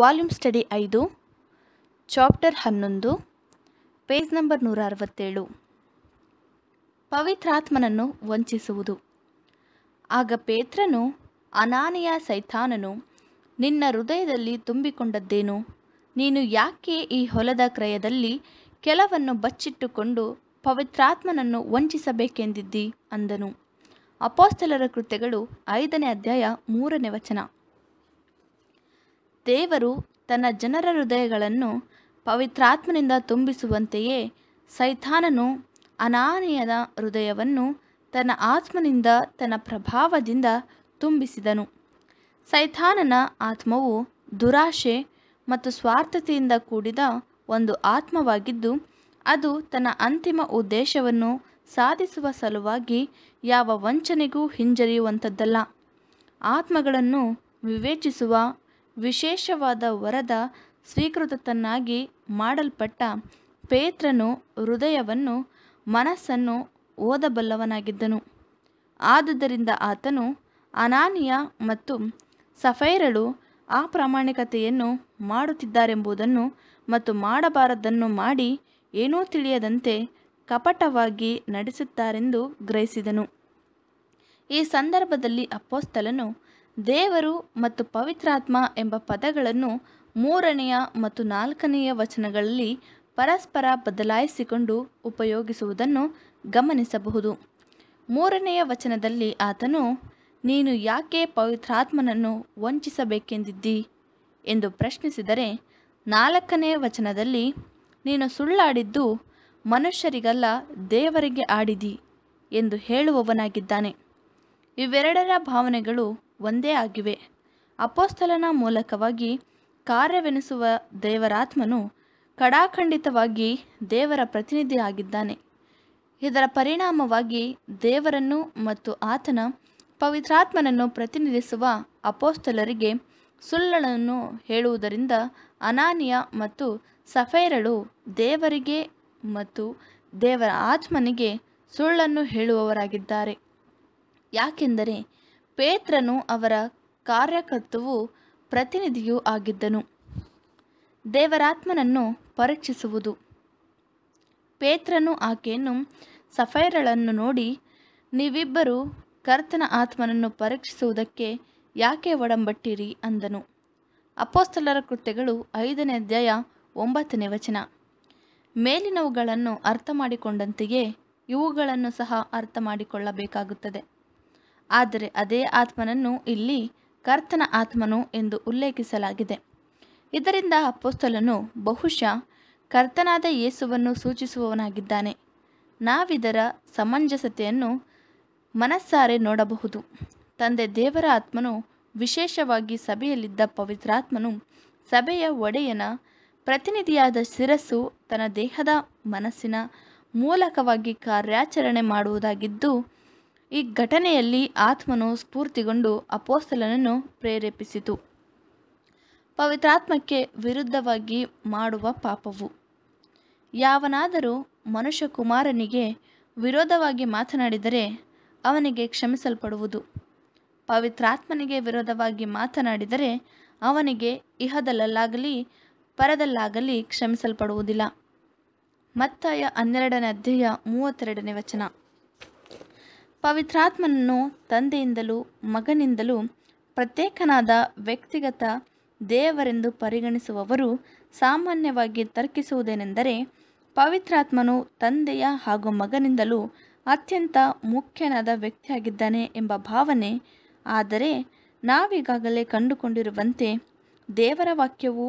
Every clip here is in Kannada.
ವಾಲ್ಯೂಮ್ ಸ್ಟಡಿ ಐದು ಚಾಪ್ಟರ್ ಹನ್ನೊಂದು ಪೇಜ್ ನಂಬರ್ ನೂರ ಅರವತ್ತೇಳು ಪವಿತ್ರಾತ್ಮನನ್ನು ವಂಚಿಸುವುದು ಆಗ ಪೇತ್ರನು ಅನಾನೆಯ ಸೈತಾನನು ನಿನ್ನ ಹೃದಯದಲ್ಲಿ ತುಂಬಿಕೊಂಡದ್ದೇನು ನೀನು ಯಾಕೆ ಈ ಹೊಲದ ಕ್ರಯದಲ್ಲಿ ಕೆಲವನ್ನು ಬಚ್ಚಿಟ್ಟುಕೊಂಡು ಪವಿತ್ರಾತ್ಮನನ್ನು ವಂಚಿಸಬೇಕೆಂದಿದ್ದಿ ಅಂದನು ಅಪೋಸ್ತಲರ ಕೃತ್ಯಗಳು ಐದನೇ ಅಧ್ಯಾಯ ಮೂರನೇ ವಚನ ದೇವರು ತನ್ನ ಜನರ ಹೃದಯಗಳನ್ನು ಪವಿತ್ರಾತ್ಮನಿಂದ ತುಂಬಿಸುವಂತೆಯೇ ಸೈತಾನನು ಅನಾನಿಯದ ಹೃದಯವನ್ನು ತನ್ನ ಆತ್ಮನಿಂದ ತನ್ನ ಪ್ರಭಾವದಿಂದ ತುಂಬಿಸಿದನು ಸೈತಾನನ ಆತ್ಮವು ದುರಾಶೆ ಮತ್ತು ಸ್ವಾರ್ಥತೆಯಿಂದ ಕೂಡಿದ ಒಂದು ಆತ್ಮವಾಗಿದ್ದು ಅದು ತನ್ನ ಅಂತಿಮ ಉದ್ದೇಶವನ್ನು ಸಾಧಿಸುವ ಸಲುವಾಗಿ ಯಾವ ವಂಚನೆಗೂ ಹಿಂಜರಿಯುವಂಥದ್ದಲ್ಲ ಆತ್ಮಗಳನ್ನು ವಿವೇಚಿಸುವ ವಿಶೇಷವಾದ ವರದ ಸ್ವೀಕೃತತನ್ನಾಗಿ ಮಾಡಲ್ಪಟ್ಟ ಪೇತ್ರನು ಹೃದಯವನ್ನು ಮನಸ್ಸನ್ನು ಓದಬಲ್ಲವನಾಗಿದ್ದನು ಆದುದರಿಂದ ಆತನು ಅನಾನಿಯ ಮತ್ತು ಸಫೈರಳು ಆ ಪ್ರಾಮಾಣಿಕತೆಯನ್ನು ಮಾಡುತ್ತಿದ್ದಾರೆಂಬುದನ್ನು ಮತ್ತು ಮಾಡಬಾರದನ್ನು ಮಾಡಿ ಏನೂ ತಿಳಿಯದಂತೆ ಕಪಟವಾಗಿ ನಡೆಸುತ್ತಾರೆಂದು ಗ್ರಹಿಸಿದನು ಈ ಸಂದರ್ಭದಲ್ಲಿ ಅಪ್ಪೋಸ್ತಲನು ದೇವರು ಮತ್ತು ಪವಿತ್ರಾತ್ಮ ಎಂಬ ಪದಗಳನ್ನು ಮೂರನೆಯ ಮತ್ತು ನಾಲ್ಕನೆಯ ವಚನಗಳಲ್ಲಿ ಪರಸ್ಪರ ಬದಲಾಯಿಸಿಕೊಂಡು ಉಪಯೋಗಿಸುವುದನ್ನು ಗಮನಿಸಬಹುದು ಮೂರನೆಯ ವಚನದಲ್ಲಿ ಆತನು ನೀನು ಯಾಕೆ ಪವಿತ್ರಾತ್ಮನನ್ನು ವಂಚಿಸಬೇಕೆಂದಿದ್ದಿ ಎಂದು ಪ್ರಶ್ನಿಸಿದರೆ ನಾಲ್ಕನೆಯ ವಚನದಲ್ಲಿ ನೀನು ಸುಳ್ಳಾಡಿದ್ದು ಮನುಷ್ಯರಿಗಲ್ಲ ದೇವರಿಗೆ ಆಡಿದಿ ಎಂದು ಹೇಳುವವನಾಗಿದ್ದಾನೆ ಇವೆರಡರ ಭಾವನೆಗಳು ಒಂದೇ ಆಗಿವೆ ಅಪೋಸ್ತಲನ ಮೂಲಕವಾಗಿ ಕಾರ್ಯವೆನಿಸುವ ದೇವರಾತ್ಮನು ಕಡಾಖಂಡಿತವಾಗಿ ದೇವರ ಪ್ರತಿನಿಧಿಯಾಗಿದ್ದಾನೆ ಇದರ ಪರಿಣಾಮವಾಗಿ ದೇವರನ್ನು ಮತ್ತು ಆತನ ಪವಿತ್ರಾತ್ಮನನ್ನು ಪ್ರತಿನಿಧಿಸುವ ಅಪೋಸ್ತಲರಿಗೆ ಸುಳ್ಳನ್ನು ಹೇಳುವುದರಿಂದ ಅನಾನಿಯ ಮತ್ತು ಸಫೈರಳು ದೇವರಿಗೆ ಮತ್ತು ದೇವರ ಆತ್ಮನಿಗೆ ಸುಳ್ಳನ್ನು ಹೇಳುವವರಾಗಿದ್ದಾರೆ ಯಾಕೆಂದರೆ ಪೇತ್ರನು ಅವರ ಕಾರ್ಯಕರ್ತವೂ ಪ್ರತಿನಿಧಿಯೂ ಆಗಿದ್ದನು ದೇವರಾತ್ಮನನ್ನು ಪರೀಕ್ಷಿಸುವುದು ಪೇತ್ರನು ಆಕೆಯನ್ನು ಸಫೈರಳನ್ನು ನೋಡಿ ನೀವಿಬ್ಬರೂ ಕರ್ತನ ಆತ್ಮನನ್ನು ಪರೀಕ್ಷಿಸುವುದಕ್ಕೆ ಯಾಕೆ ಒಡಂಬಟ್ಟಿರಿ ಅಂದನು ಅಪೋಸ್ತಲರ ಕೃತ್ಯಗಳು ಐದನೇ ಅಧ್ಯಾಯ ಒಂಬತ್ತನೇ ವಚನ ಮೇಲಿನವುಗಳನ್ನು ಅರ್ಥ ಮಾಡಿಕೊಂಡಂತೆಯೇ ಇವುಗಳನ್ನು ಸಹ ಅರ್ಥ ಮಾಡಿಕೊಳ್ಳಬೇಕಾಗುತ್ತದೆ ಆದರೆ ಅದೇ ಆತ್ಮನನ್ನು ಇಲ್ಲಿ ಕರ್ತನ ಆತ್ಮನು ಎಂದು ಉಲ್ಲೇಖಿಸಲಾಗಿದೆ ಇದರಿಂದ ಅಪ್ಪೊಸ್ತಲನು ಬಹುಶಃ ಕರ್ತನಾದ ಯೇಸುವನ್ನು ಸೂಚಿಸುವವನಾಗಿದ್ದಾನೆ ನಾವಿದರ ಸಮಂಜಸತೆಯನ್ನು ಮನಸ್ಸಾರೆ ನೋಡಬಹುದು ತಂದೆ ದೇವರ ಆತ್ಮನು ವಿಶೇಷವಾಗಿ ಸಭೆಯಲ್ಲಿದ್ದ ಪವಿತ್ರಾತ್ಮನು ಸಭೆಯ ಒಡೆಯನ ಪ್ರತಿನಿಧಿಯಾದ ಶಿರಸ್ಸು ತನ್ನ ದೇಹದ ಮನಸ್ಸಿನ ಮೂಲಕವಾಗಿ ಕಾರ್ಯಾಚರಣೆ ಮಾಡುವುದಾಗಿದ್ದು ಈ ಘಟನೆಯಲ್ಲಿ ಆತ್ಮನು ಸ್ಫೂರ್ತಿಗೊಂಡು ಅಪೋಸ್ತಲನನ್ನು ಪ್ರೇರೇಪಿಸಿತು ಪವಿತ್ರಾತ್ಮಕ್ಕೆ ವಿರುದ್ಧವಾಗಿ ಮಾಡುವ ಪಾಪವು ಯಾವನಾದರೂ ಮನುಷ್ಯಕುಮಾರನಿಗೆ ವಿರೋಧವಾಗಿ ಮಾತನಾಡಿದರೆ ಅವನಿಗೆ ಕ್ಷಮಿಸಲ್ಪಡುವುದು ಪವಿತ್ರಾತ್ಮನಿಗೆ ವಿರೋಧವಾಗಿ ಮಾತನಾಡಿದರೆ ಅವನಿಗೆ ಇಹದಲ್ಲಾಗಲಿ ಪರದಲ್ಲಾಗಲಿ ಕ್ಷಮಿಸಲ್ಪಡುವುದಿಲ್ಲ ಮತ್ತಾಯ ಹನ್ನೆರಡನೇ ಅಧ್ಯಾಯ ಮೂವತ್ತೆರಡನೇ ವಚನ ಪವಿತ್ರಾತ್ಮನನ್ನು ತಂದೆಯಿಂದಲೂ ಮಗನಿಂದಲೂ ಪ್ರತ್ಯೇಕನಾದ ವ್ಯಕ್ತಿಗತ ದೇವರೆಂದು ಪರಿಗಣಿಸುವವರು ಸಾಮಾನ್ಯವಾಗಿ ತರ್ಕಿಸುವುದೇನೆಂದರೆ ಪವಿತ್ರಾತ್ಮನು ತಂದೆಯ ಹಾಗೂ ಮಗನಿಂದಲೂ ಅತ್ಯಂತ ಮುಖ್ಯನಾದ ವ್ಯಕ್ತಿಯಾಗಿದ್ದಾನೆ ಎಂಬ ಭಾವನೆ ಆದರೆ ನಾವೀಗಾಗಲೇ ಕಂಡುಕೊಂಡಿರುವಂತೆ ದೇವರ ವಾಕ್ಯವು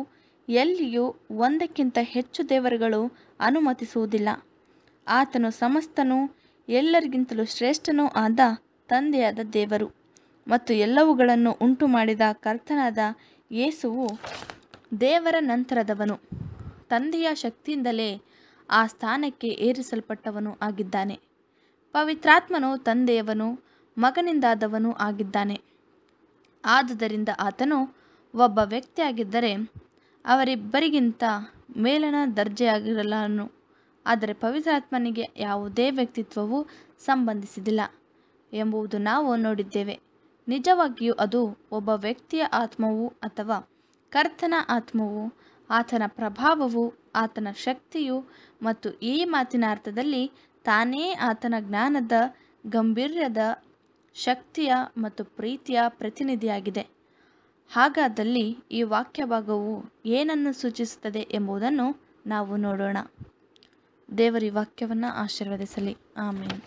ಎಲ್ಲಿಯೂ ಒಂದಕ್ಕಿಂತ ಹೆಚ್ಚು ದೇವರುಗಳು ಅನುಮತಿಸುವುದಿಲ್ಲ ಆತನು ಸಮಸ್ತನು ಎಲ್ಲರಿಗಿಂತಲೂ ಶ್ರೇಷ್ಠನೂ ಆದ ತಂದೆಯಾದ ದೇವರು ಮತ್ತು ಎಲ್ಲವುಗಳನ್ನು ಉಂಟು ಮಾಡಿದ ಕರ್ತನಾದ ಯೇಸುವು ದೇವರ ನಂತರದವನು ತಂದೆಯ ಶಕ್ತಿಯಿಂದಲೇ ಆ ಸ್ಥಾನಕ್ಕೆ ಏರಿಸಲ್ಪಟ್ಟವನು ಆಗಿದ್ದಾನೆ ಪವಿತ್ರಾತ್ಮನು ತಂದೆಯವನು ಮಗನಿಂದಾದವನು ಆಗಿದ್ದಾನೆ ಆದುದರಿಂದ ಆತನು ಒಬ್ಬ ವ್ಯಕ್ತಿಯಾಗಿದ್ದರೆ ಅವರಿಬ್ಬರಿಗಿಂತ ಮೇಲನ ದರ್ಜೆಯಾಗಿರಲನು ಆದರೆ ಪವಿತ್ರಾತ್ಮನಿಗೆ ಯಾವುದೇ ವ್ಯಕ್ತಿತ್ವವು ಸಂಬಂಧಿಸಿದಿಲ್ಲ ಎಂಬುದು ನಾವು ನೋಡಿದ್ದೇವೆ ನಿಜವಾಗಿಯೂ ಅದು ಒಬ್ಬ ವ್ಯಕ್ತಿಯ ಆತ್ಮವು ಅಥವಾ ಕರ್ತನ ಆತ್ಮವು ಆತನ ಪ್ರಭಾವವು ಆತನ ಶಕ್ತಿಯು ಮತ್ತು ಈ ಮಾತಿನ ಅರ್ಥದಲ್ಲಿ ತಾನೇ ಆತನ ಜ್ಞಾನದ ಗಂಭೀರ್ಯದ ಶಕ್ತಿಯ ಮತ್ತು ಪ್ರೀತಿಯ ಪ್ರತಿನಿಧಿಯಾಗಿದೆ ಹಾಗಾದಲ್ಲಿ ಈ ವಾಕ್ಯ ಭಾಗವು ಏನನ್ನು ಸೂಚಿಸುತ್ತದೆ ಎಂಬುದನ್ನು ನಾವು ನೋಡೋಣ ದೇವರ ಈ ವಾಕ್ಯವನ್ನು ಆಶೀರ್ವದಿಸಲಿ ಆಮೇಲೆ